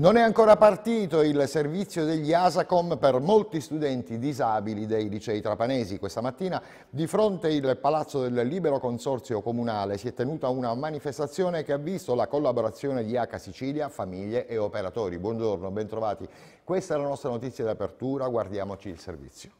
Non è ancora partito il servizio degli ASACOM per molti studenti disabili dei licei trapanesi. Questa mattina di fronte al Palazzo del Libero Consorzio Comunale si è tenuta una manifestazione che ha visto la collaborazione di H Sicilia, famiglie e operatori. Buongiorno, bentrovati. Questa è la nostra notizia d'apertura, guardiamoci il servizio.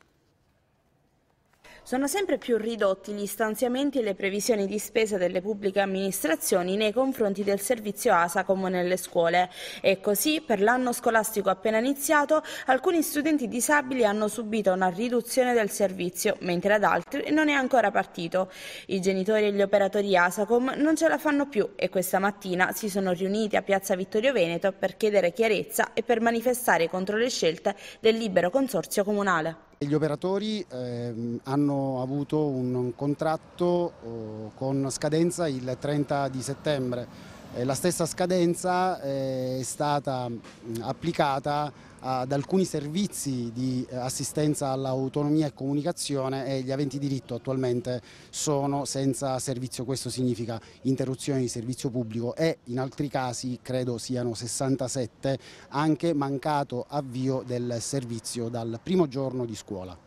Sono sempre più ridotti gli stanziamenti e le previsioni di spesa delle pubbliche amministrazioni nei confronti del servizio ASA come nelle scuole e così per l'anno scolastico appena iniziato alcuni studenti disabili hanno subito una riduzione del servizio mentre ad altri non è ancora partito. I genitori e gli operatori ASACOM non ce la fanno più e questa mattina si sono riuniti a Piazza Vittorio Veneto per chiedere chiarezza e per manifestare contro le scelte del libero consorzio comunale. Gli operatori ehm, hanno avuto un contratto eh, con scadenza il 30 di settembre eh, la stessa scadenza eh, è stata mm, applicata ad alcuni servizi di eh, assistenza all'autonomia e comunicazione e gli aventi diritto attualmente sono senza servizio, questo significa interruzione di servizio pubblico e in altri casi credo siano 67 anche mancato avvio del servizio dal primo giorno di scuola.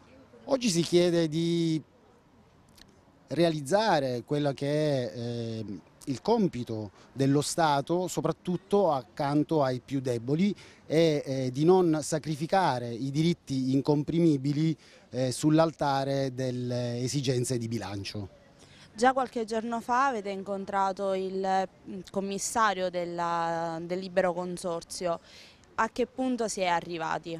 Oggi si chiede di realizzare quella che è eh, il compito dello Stato soprattutto accanto ai più deboli è eh, di non sacrificare i diritti incomprimibili eh, sull'altare delle esigenze di bilancio. Già qualche giorno fa avete incontrato il mm, commissario della, del libero consorzio, a che punto si è arrivati?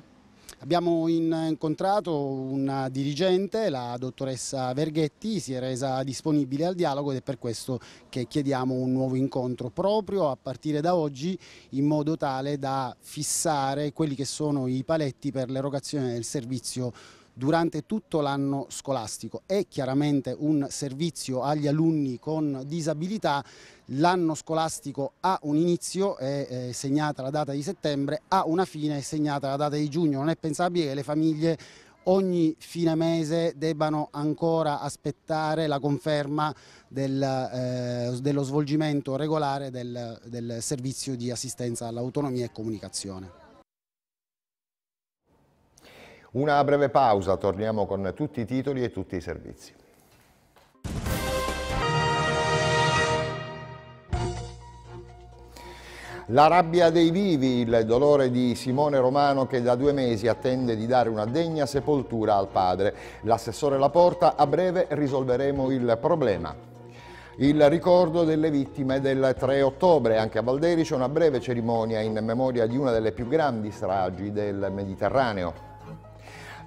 Abbiamo incontrato una dirigente, la dottoressa Verghetti, si è resa disponibile al dialogo ed è per questo che chiediamo un nuovo incontro proprio a partire da oggi in modo tale da fissare quelli che sono i paletti per l'erogazione del servizio durante tutto l'anno scolastico. È chiaramente un servizio agli alunni con disabilità l'anno scolastico ha un inizio, è eh, segnata la data di settembre, ha una fine, è segnata la data di giugno. Non è pensabile che le famiglie ogni fine mese debbano ancora aspettare la conferma del, eh, dello svolgimento regolare del, del servizio di assistenza all'autonomia e comunicazione. Una breve pausa, torniamo con tutti i titoli e tutti i servizi. La rabbia dei vivi, il dolore di Simone Romano che da due mesi attende di dare una degna sepoltura al padre. L'assessore Laporta a breve risolveremo il problema. Il ricordo delle vittime del 3 ottobre, anche a Valderi c'è una breve cerimonia in memoria di una delle più grandi stragi del Mediterraneo.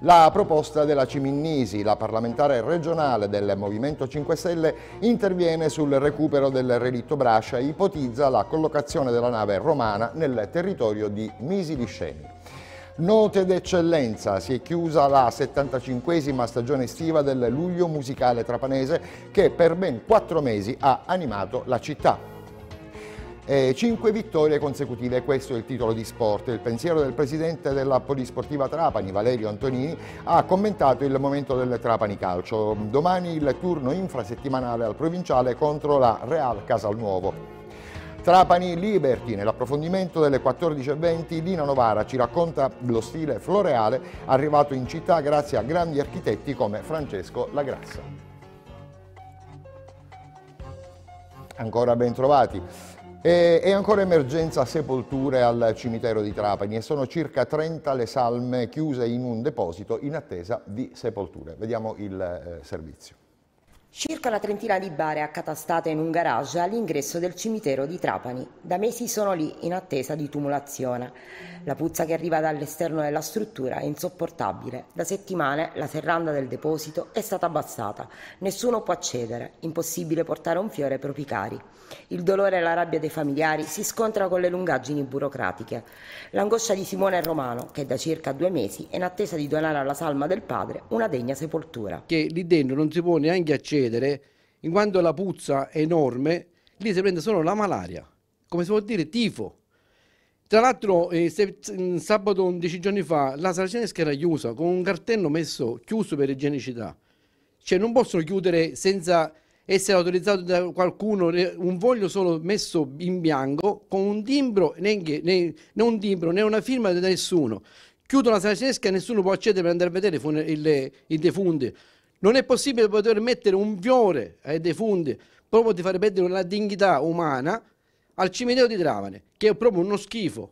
La proposta della Ciminnisi, la parlamentare regionale del Movimento 5 Stelle, interviene sul recupero del relitto Brascia e ipotizza la collocazione della nave romana nel territorio di Misi di Scemi. Note d'eccellenza, si è chiusa la 75esima stagione estiva del Luglio Musicale Trapanese che per ben quattro mesi ha animato la città eh, cinque vittorie consecutive, questo è il titolo di sport. Il pensiero del presidente della Polisportiva Trapani, Valerio Antonini, ha commentato il momento del Trapani Calcio. Domani il turno infrasettimanale al provinciale contro la Real Casalnuovo. Trapani Liberty, nell'approfondimento delle 14.20 Dina Novara ci racconta lo stile floreale arrivato in città grazie a grandi architetti come Francesco Lagrassa. Ancora ben trovati. Eh, è ancora emergenza sepolture al cimitero di Trapani e sono circa 30 le salme chiuse in un deposito in attesa di sepolture. Vediamo il eh, servizio. Circa una trentina di bare accatastate in un garage all'ingresso del cimitero di Trapani. Da mesi sono lì in attesa di tumulazione. La puzza che arriva dall'esterno della struttura è insopportabile. Da settimane la serranda del deposito è stata abbassata. Nessuno può accedere. Impossibile portare un fiore ai propri cari. Il dolore e la rabbia dei familiari si scontra con le lungaggini burocratiche. L'angoscia di Simone Romano, che da circa due mesi è in attesa di donare alla salma del padre una degna sepoltura. Che lì dentro non si può neanche accedere succedere, in quanto la puzza è enorme, lì si prende solo la malaria, come si può dire tifo. Tra l'altro eh, mm, sabato 11 giorni fa la Saracenesca era chiusa con un cartello messo chiuso per igienicità. Cioè non possono chiudere senza essere autorizzato da qualcuno eh, un voglio solo messo in bianco con un timbro, neanche, né, né, un timbro né una firma da nessuno. Chiudono la Saracenesca e nessuno può accedere per andare a vedere il, il, il defunto. Non è possibile poter mettere un fiore ai defunti proprio di far perdere la dignità umana al cimitero di Travane, che è proprio uno schifo.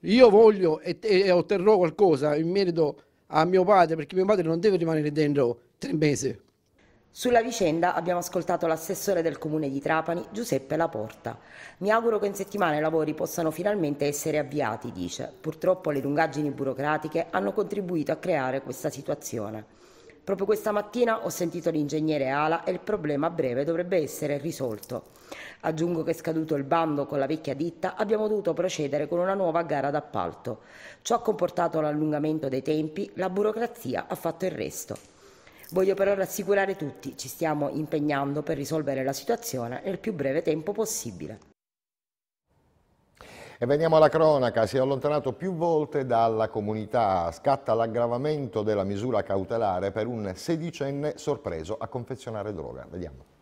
Io voglio e, e otterrò qualcosa in merito a mio padre, perché mio padre non deve rimanere dentro tre mesi. Sulla vicenda abbiamo ascoltato l'assessore del comune di Trapani, Giuseppe Laporta. Mi auguro che in settimana i lavori possano finalmente essere avviati, dice. Purtroppo le lungaggini burocratiche hanno contribuito a creare questa situazione. Proprio questa mattina ho sentito l'ingegnere Ala e il problema a breve dovrebbe essere risolto. Aggiungo che scaduto il bando con la vecchia ditta abbiamo dovuto procedere con una nuova gara d'appalto. Ciò ha comportato l'allungamento dei tempi, la burocrazia ha fatto il resto. Voglio però rassicurare tutti, ci stiamo impegnando per risolvere la situazione nel più breve tempo possibile. E veniamo alla cronaca, si è allontanato più volte dalla comunità, scatta l'aggravamento della misura cautelare per un sedicenne sorpreso a confezionare droga. Vediamo.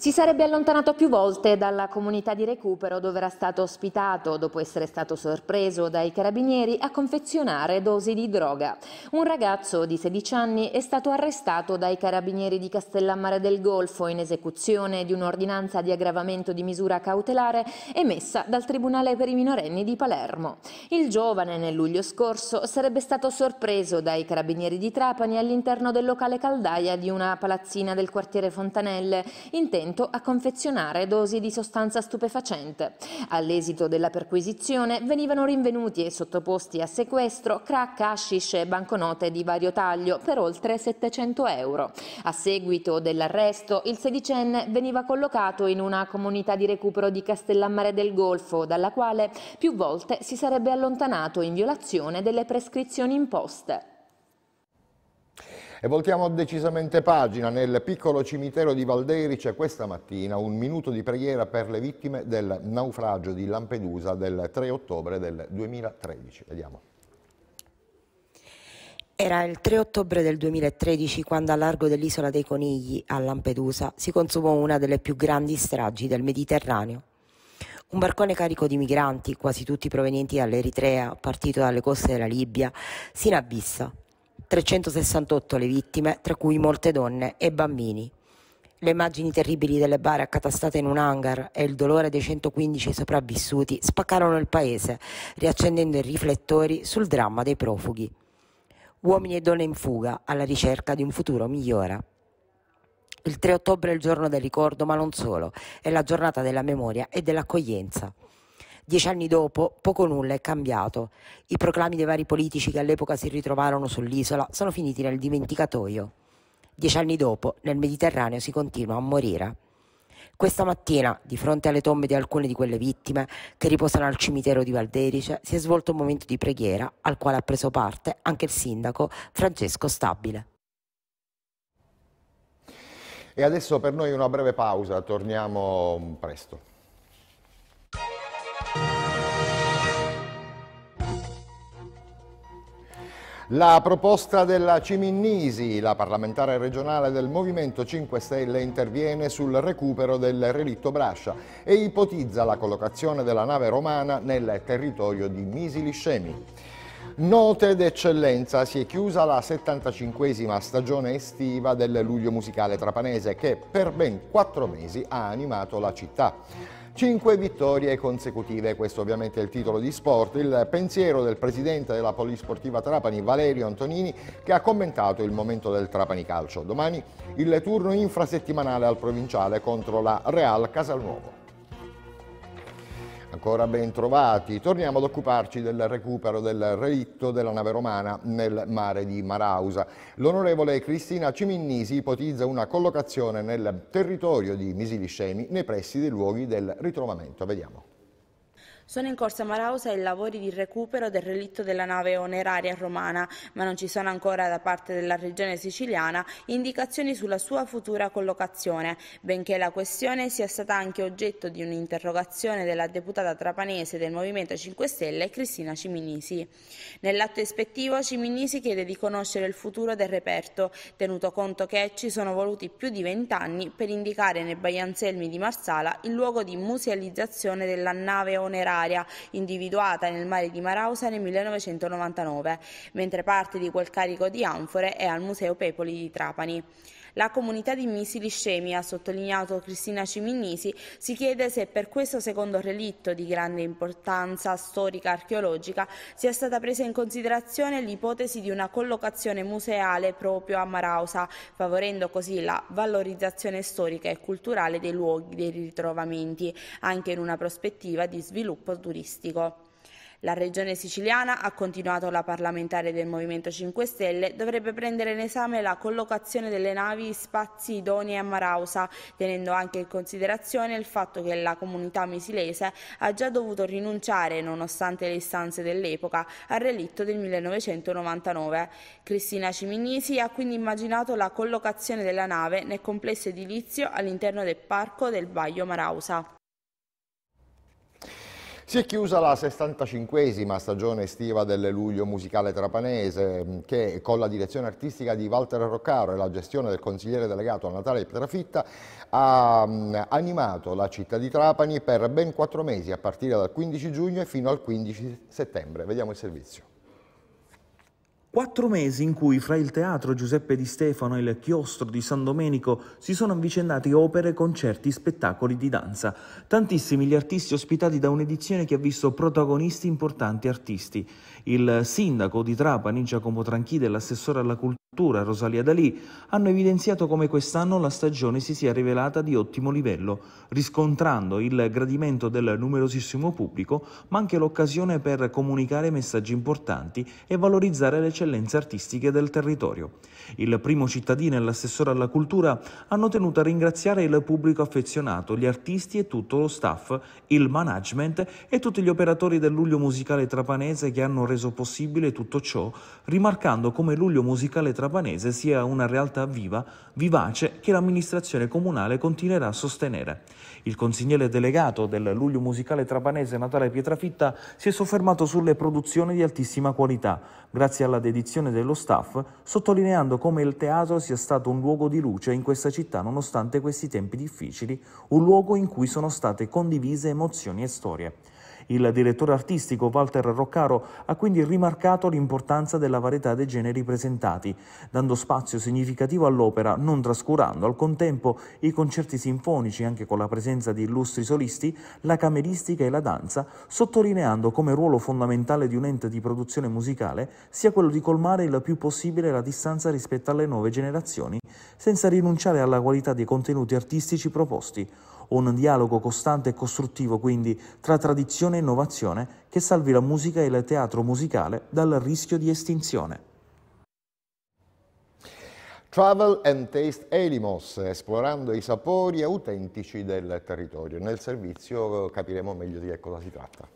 Si sarebbe allontanato più volte dalla comunità di recupero dove era stato ospitato dopo essere stato sorpreso dai carabinieri a confezionare dosi di droga. Un ragazzo di 16 anni è stato arrestato dai carabinieri di Castellammare del Golfo in esecuzione di un'ordinanza di aggravamento di misura cautelare emessa dal Tribunale per i minorenni di Palermo. Il giovane nel luglio scorso sarebbe stato sorpreso dai carabinieri di Trapani all'interno del locale caldaia di una palazzina del quartiere Fontanelle intendo intento a confezionare dosi di sostanza stupefacente. All'esito della perquisizione venivano rinvenuti e sottoposti a sequestro crack, hashish e banconote di vario taglio per oltre 700 euro. A seguito dell'arresto, il sedicenne veniva collocato in una comunità di recupero di Castellammare del Golfo, dalla quale più volte si sarebbe allontanato in violazione delle prescrizioni imposte. E voltiamo decisamente pagina. Nel piccolo cimitero di Valderice questa mattina un minuto di preghiera per le vittime del naufragio di Lampedusa del 3 ottobre del 2013. Vediamo. Era il 3 ottobre del 2013 quando a largo dell'isola dei Conigli, a Lampedusa, si consumò una delle più grandi stragi del Mediterraneo. Un barcone carico di migranti, quasi tutti provenienti dall'Eritrea, partito dalle coste della Libia, si inabissa 368 le vittime, tra cui molte donne e bambini. Le immagini terribili delle bare accatastate in un hangar e il dolore dei 115 sopravvissuti spaccarono il paese, riaccendendo i riflettori sul dramma dei profughi. Uomini e donne in fuga alla ricerca di un futuro migliore. Il 3 ottobre è il giorno del ricordo, ma non solo, è la giornata della memoria e dell'accoglienza. Dieci anni dopo, poco nulla è cambiato. I proclami dei vari politici che all'epoca si ritrovarono sull'isola sono finiti nel dimenticatoio. Dieci anni dopo, nel Mediterraneo si continua a morire. Questa mattina, di fronte alle tombe di alcune di quelle vittime che riposano al cimitero di Valderice, si è svolto un momento di preghiera al quale ha preso parte anche il sindaco Francesco Stabile. E adesso per noi una breve pausa, torniamo presto. La proposta della Ciminnisi, la parlamentare regionale del Movimento 5 Stelle, interviene sul recupero del relitto Brascia e ipotizza la collocazione della nave romana nel territorio di Misiliscemi. Note d'eccellenza, si è chiusa la 75esima stagione estiva del Luglio Musicale Trapanese che per ben quattro mesi ha animato la città. 5 vittorie consecutive. Questo ovviamente è il titolo di sport. Il pensiero del presidente della Polisportiva Trapani, Valerio Antonini, che ha commentato il momento del Trapani Calcio. Domani il turno infrasettimanale al provinciale contro la Real Casalnuovo. Ancora ben trovati, torniamo ad occuparci del recupero del relitto della nave romana nel mare di Marausa. L'onorevole Cristina Ciminnisi ipotizza una collocazione nel territorio di Misiliscemi nei pressi dei luoghi del ritrovamento. Vediamo. Sono in corso a Marausa i lavori di recupero del relitto della nave oneraria romana, ma non ci sono ancora da parte della regione siciliana indicazioni sulla sua futura collocazione, benché la questione sia stata anche oggetto di un'interrogazione della deputata trapanese del Movimento 5 Stelle Cristina Ciminisi. Nell'atto ispettivo Ciminisi chiede di conoscere il futuro del reperto, tenuto conto che ci sono voluti più di vent'anni per indicare nei Baianzelmi di Marsala il luogo di musealizzazione della nave oneraria dell'area individuata nel mare di Marausa nel 1999, mentre parte di quel carico di anfore è al Museo Pepoli di Trapani. La comunità di missili scemi, ha sottolineato Cristina Ciminnisi, si chiede se per questo secondo relitto di grande importanza storica archeologica sia stata presa in considerazione l'ipotesi di una collocazione museale proprio a Marausa, favorendo così la valorizzazione storica e culturale dei luoghi dei ritrovamenti, anche in una prospettiva di sviluppo turistico. La regione siciliana, ha continuato la parlamentare del Movimento 5 Stelle, dovrebbe prendere in esame la collocazione delle navi spazi idonei a Marausa, tenendo anche in considerazione il fatto che la comunità misilese ha già dovuto rinunciare, nonostante le istanze dell'epoca, al relitto del 1999. Cristina Ciminisi ha quindi immaginato la collocazione della nave nel complesso edilizio all'interno del parco del Baio Marausa. Si è chiusa la 65esima stagione estiva del Luglio Musicale Trapanese mm, che con la direzione artistica di Walter Roccaro e la gestione del consigliere delegato Natale Pietrafitta ha mm, animato la città di Trapani per ben quattro mesi a partire dal 15 giugno e fino al 15 settembre. Vediamo il servizio. Quattro mesi in cui fra il Teatro Giuseppe di Stefano e il Chiostro di San Domenico si sono avvicendati opere, concerti, spettacoli di danza. Tantissimi gli artisti ospitati da un'edizione che ha visto protagonisti importanti artisti. Il sindaco di Trapani, Giacomo Tranchide, e l'assessore alla cultura, Rosalia Dalì, hanno evidenziato come quest'anno la stagione si sia rivelata di ottimo livello, riscontrando il gradimento del numerosissimo pubblico, ma anche l'occasione per comunicare messaggi importanti e valorizzare le eccellenze artistiche del territorio. Il primo cittadino e l'assessore alla cultura hanno tenuto a ringraziare il pubblico affezionato, gli artisti e tutto lo staff, il management e tutti gli operatori del Luglio Musicale Trapanese che hanno reso possibile tutto ciò, rimarcando come Luglio Musicale Trapanese sia una realtà viva, vivace, che l'amministrazione comunale continuerà a sostenere. Il consigliere delegato del Luglio Musicale Trapanese Natale Pietrafitta si è soffermato sulle produzioni di altissima qualità, grazie alla dedizione dedizione dello staff, sottolineando come il teatro sia stato un luogo di luce in questa città nonostante questi tempi difficili, un luogo in cui sono state condivise emozioni e storie. Il direttore artistico Walter Roccaro ha quindi rimarcato l'importanza della varietà dei generi presentati, dando spazio significativo all'opera, non trascurando al contempo i concerti sinfonici anche con la presenza di illustri solisti, la cameristica e la danza, sottolineando come ruolo fondamentale di un ente di produzione musicale sia quello di colmare il più possibile la distanza rispetto alle nuove generazioni, senza rinunciare alla qualità dei contenuti artistici proposti un dialogo costante e costruttivo quindi tra tradizione e innovazione che salvi la musica e il teatro musicale dal rischio di estinzione. Travel and Taste Elimos, esplorando i sapori autentici del territorio. Nel servizio capiremo meglio di che cosa si tratta.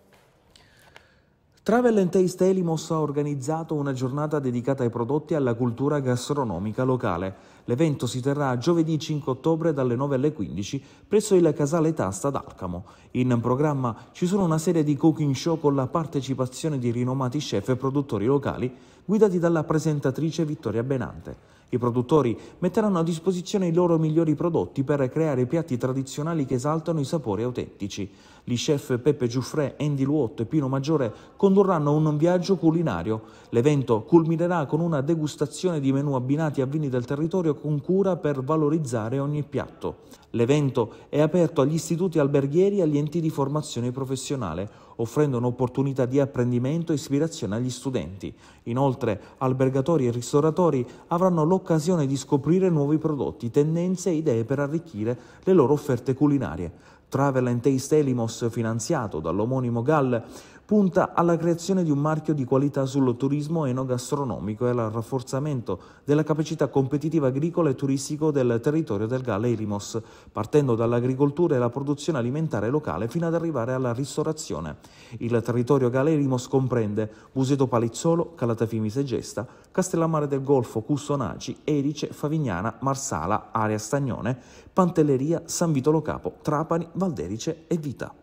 Travel Taste Elimos ha organizzato una giornata dedicata ai prodotti e alla cultura gastronomica locale. L'evento si terrà giovedì 5 ottobre dalle 9 alle 15 presso il Casale Tasta d'Alcamo. In programma ci sono una serie di cooking show con la partecipazione di rinomati chef e produttori locali guidati dalla presentatrice Vittoria Benante. I produttori metteranno a disposizione i loro migliori prodotti per creare piatti tradizionali che esaltano i sapori autentici. Gli chef Peppe Giuffre, Andy Luotto e Pino Maggiore condurranno un viaggio culinario. L'evento culminerà con una degustazione di menù abbinati a vini del territorio con cura per valorizzare ogni piatto. L'evento è aperto agli istituti alberghieri e agli enti di formazione professionale offrendo un'opportunità di apprendimento e ispirazione agli studenti. Inoltre, albergatori e ristoratori avranno l'occasione di scoprire nuovi prodotti, tendenze e idee per arricchire le loro offerte culinarie. Travel and Taste Elimos, finanziato dall'omonimo GAL, punta alla creazione di un marchio di qualità sullo turismo enogastronomico e al rafforzamento della capacità competitiva agricola e turistica del territorio del Gale Irimos, partendo dall'agricoltura e la produzione alimentare locale fino ad arrivare alla ristorazione. Il territorio Gale Irimos comprende Buseto Palizzolo, Calatafimi Segesta, Castellammare del Golfo, Custonaci, Erice, Favignana, Marsala, Area Stagnone, Pantelleria, San Vitolo Capo, Trapani, Valderice e Vita.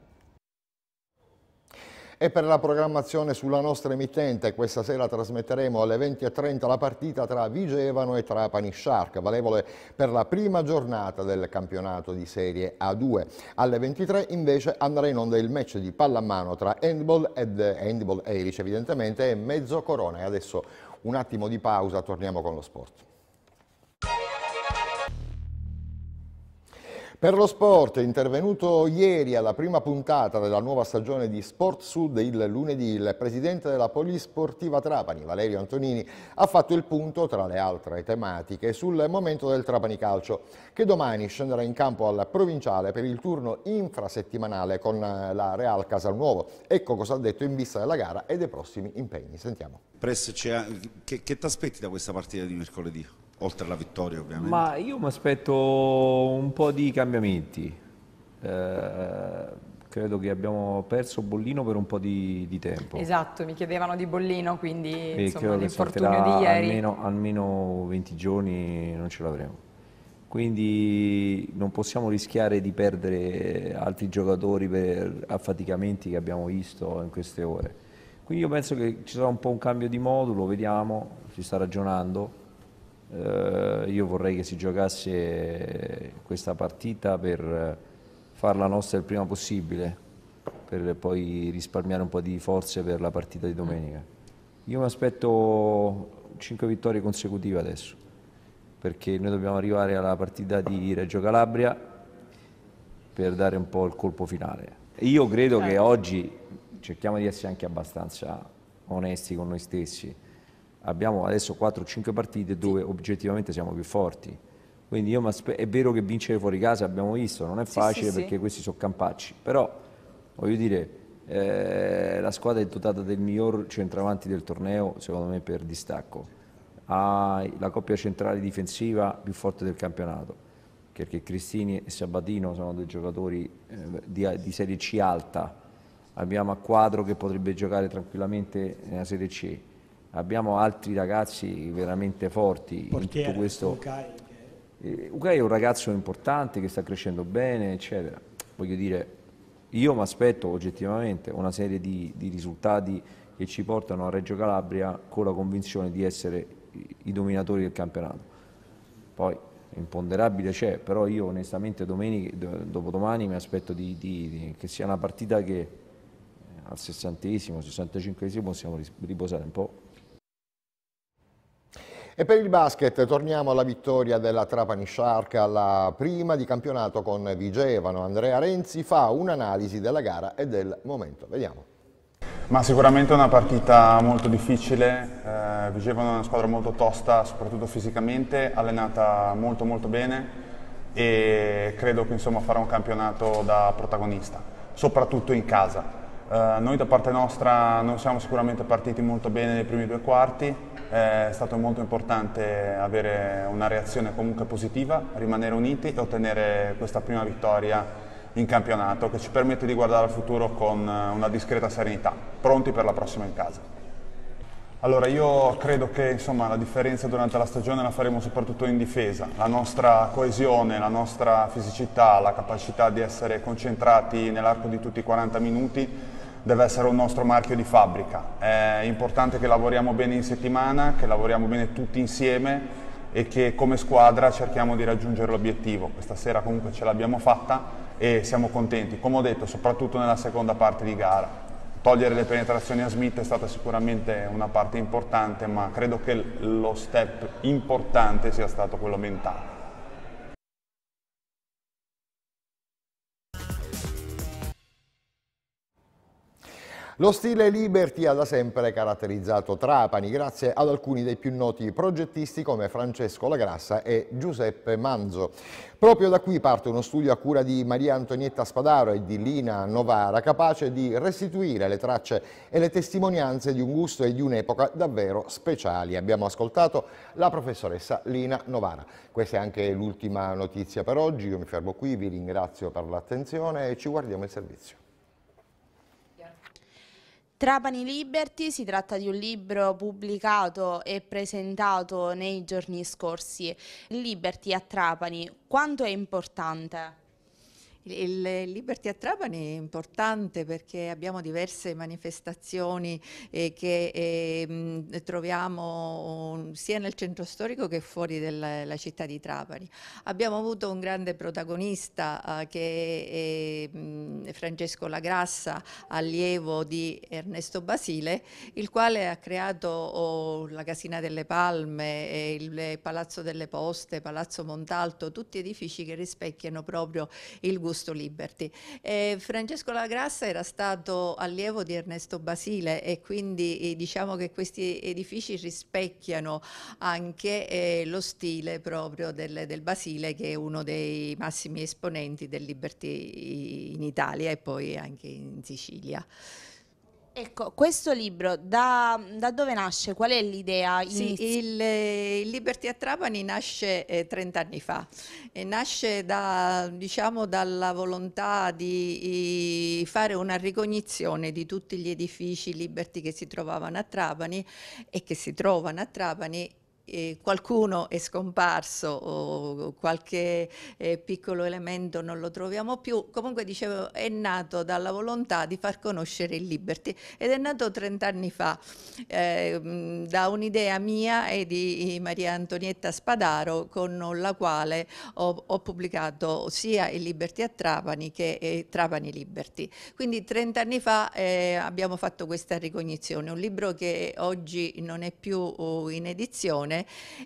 E per la programmazione sulla nostra emittente, questa sera trasmetteremo alle 20.30 la partita tra Vigevano e Trapani Shark, valevole per la prima giornata del campionato di Serie A2. Alle 23 invece andrà in onda il match di pallamano tra Handball ed Handball Eilish, evidentemente, e Mezzo Corona. E adesso un attimo di pausa, torniamo con lo sport. Per lo sport è intervenuto ieri alla prima puntata della nuova stagione di Sport Sud il lunedì il presidente della Polisportiva Trapani Valerio Antonini ha fatto il punto tra le altre tematiche sul momento del Trapani Calcio che domani scenderà in campo al provinciale per il turno infrasettimanale con la Real Casalnuovo. Ecco cosa ha detto in vista della gara e dei prossimi impegni. Sentiamo. Press, che, che ti aspetti da questa partita di mercoledì? oltre alla vittoria ovviamente? Ma io mi aspetto un po' di cambiamenti. Eh, credo che abbiamo perso Bollino per un po' di, di tempo. Esatto, mi chiedevano di Bollino, quindi e insomma, l'infortunio di ieri. Almeno, almeno 20 giorni non ce l'avremo. Quindi non possiamo rischiare di perdere altri giocatori per affaticamenti che abbiamo visto in queste ore. Quindi io penso che ci sarà un po' un cambio di modulo, vediamo, si sta ragionando eh, io vorrei che si giocasse questa partita per farla nostra il prima possibile, per poi risparmiare un po' di forze per la partita di domenica. Io mi aspetto 5 vittorie consecutive adesso, perché noi dobbiamo arrivare alla partita di Reggio Calabria per dare un po' il colpo finale. Io credo che certo. oggi cerchiamo di essere anche abbastanza onesti con noi stessi abbiamo adesso 4-5 partite dove oggettivamente siamo più forti. Quindi è vero che vincere fuori casa abbiamo visto, non è facile sì, sì, perché sì. questi sono campacci, però voglio dire, eh, la squadra è dotata del miglior centravanti del torneo, secondo me per distacco. Ha la coppia centrale difensiva più forte del campionato, perché Cristini e Sabatino sono due giocatori eh, di, di Serie C alta. Abbiamo a Quadro che potrebbe giocare tranquillamente nella Serie C abbiamo altri ragazzi veramente forti Portiere, in tutto questo. Ucai, che... Eh, Ucai è un ragazzo importante che sta crescendo bene, eccetera. Voglio dire, io mi aspetto oggettivamente una serie di, di, risultati che ci portano a Reggio Calabria con la convinzione di essere i dominatori del campionato. Poi imponderabile c'è, però io onestamente domenica, dopodomani mi aspetto di, di, che sia una partita che eh, al 60 esimo 65 esimo possiamo riposare un po' E per il basket torniamo alla vittoria della Trapani Shark alla prima di campionato con Vigevano. Andrea Renzi fa un'analisi della gara e del momento. Vediamo. Ma sicuramente una partita molto difficile, eh, Vigevano è una squadra molto tosta, soprattutto fisicamente, allenata molto molto bene e credo che insomma farà un campionato da protagonista, soprattutto in casa. Eh, noi da parte nostra non siamo sicuramente partiti molto bene nei primi due quarti, è stato molto importante avere una reazione comunque positiva, rimanere uniti e ottenere questa prima vittoria in campionato che ci permette di guardare al futuro con eh, una discreta serenità, pronti per la prossima in casa. Allora io credo che insomma, la differenza durante la stagione la faremo soprattutto in difesa, la nostra coesione, la nostra fisicità, la capacità di essere concentrati nell'arco di tutti i 40 minuti deve essere un nostro marchio di fabbrica. È importante che lavoriamo bene in settimana, che lavoriamo bene tutti insieme e che come squadra cerchiamo di raggiungere l'obiettivo. Questa sera comunque ce l'abbiamo fatta e siamo contenti, come ho detto, soprattutto nella seconda parte di gara. Togliere le penetrazioni a Smith è stata sicuramente una parte importante, ma credo che lo step importante sia stato quello mentale Lo stile Liberty ha da sempre caratterizzato Trapani grazie ad alcuni dei più noti progettisti come Francesco Lagrassa e Giuseppe Manzo. Proprio da qui parte uno studio a cura di Maria Antonietta Spadaro e di Lina Novara capace di restituire le tracce e le testimonianze di un gusto e di un'epoca davvero speciali. Abbiamo ascoltato la professoressa Lina Novara. Questa è anche l'ultima notizia per oggi, io mi fermo qui, vi ringrazio per l'attenzione e ci guardiamo il servizio. Trapani Liberty si tratta di un libro pubblicato e presentato nei giorni scorsi. Liberty a Trapani, quanto è importante? Il Liberty a Trapani è importante perché abbiamo diverse manifestazioni eh, che eh, troviamo sia nel centro storico che fuori della città di Trapani. Abbiamo avuto un grande protagonista eh, che è mm, Francesco Lagrassa, allievo di Ernesto Basile, il quale ha creato oh, la Casina delle Palme, eh, il eh, Palazzo delle Poste, Palazzo Montalto, tutti edifici che rispecchiano proprio il gusto Augusto Liberty. Eh, Francesco Lagrassa era stato allievo di Ernesto Basile e quindi eh, diciamo che questi edifici rispecchiano anche eh, lo stile proprio del, del, Basile che è uno dei massimi esponenti del Liberty in Italia e poi anche in Sicilia. Ecco, questo libro da, da, dove nasce? Qual è l'idea? Sì, il, il, eh, Liberty a Trapani nasce eh, 30 anni fa e nasce da, diciamo, dalla volontà di i, fare una ricognizione di tutti gli edifici Liberty che si trovavano a Trapani e che si trovano a Trapani qualcuno è scomparso o qualche eh, piccolo elemento non lo troviamo più, comunque dicevo è nato dalla volontà di far conoscere il Liberty ed è nato 30 anni fa eh, da un'idea mia e di Maria Antonietta Spadaro con la quale ho, ho pubblicato sia il Liberty a Trapani che eh, Trapani Liberty. Quindi 30 anni fa eh, abbiamo fatto questa ricognizione, un libro che oggi non è più uh, in edizione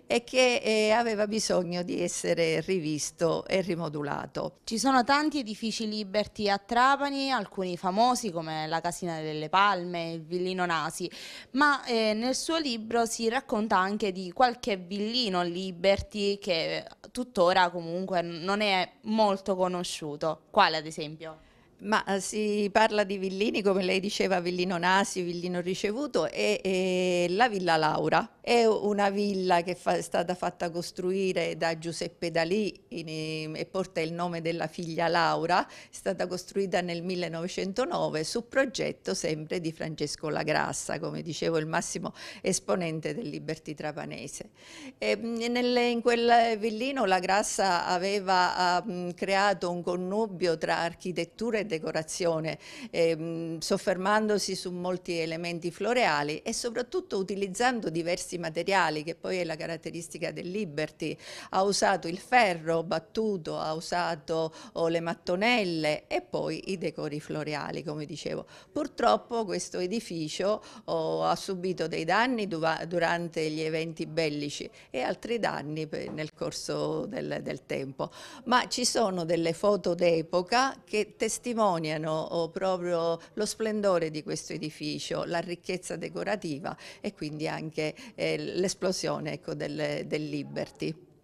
e che eh, aveva bisogno di essere rivisto e rimodulato. Ci sono tanti edifici liberty a Trapani, alcuni famosi come la Casina delle Palme, il Villino Nasi, ma eh, nel suo libro si racconta anche di qualche villino liberty che eh, tuttora comunque non è molto conosciuto. Quale ad esempio? Ma eh, si parla di villini, come lei diceva, Villino Nasi, Villino Ricevuto e, e la Villa Laura. È una villa che fa, è stata fatta costruire da Giuseppe Dalì in, e porta il nome della figlia Laura. È stata costruita nel 1909 su progetto sempre di Francesco Lagrassa, come dicevo il massimo esponente del Liberty Trapanese. E, mm, nel, in quel villino Lagrassa aveva um, creato un connubio tra architettura e decorazione, ehm, soffermandosi su molti elementi floreali e soprattutto utilizzando diversi materiali, che poi è la caratteristica del Liberty. Ha usato il ferro battuto, ha usato oh, le mattonelle e poi i decori floreali, come dicevo. Purtroppo questo edificio oh, ha subito dei danni durante gli eventi bellici e altri danni nel corso del, del tempo, ma ci sono delle foto d'epoca che testimoniano testimoniano oh, proprio lo splendore di questo edificio, la ricchezza decorativa e quindi anche eh, l'esplosione ecco, del, del Liberty.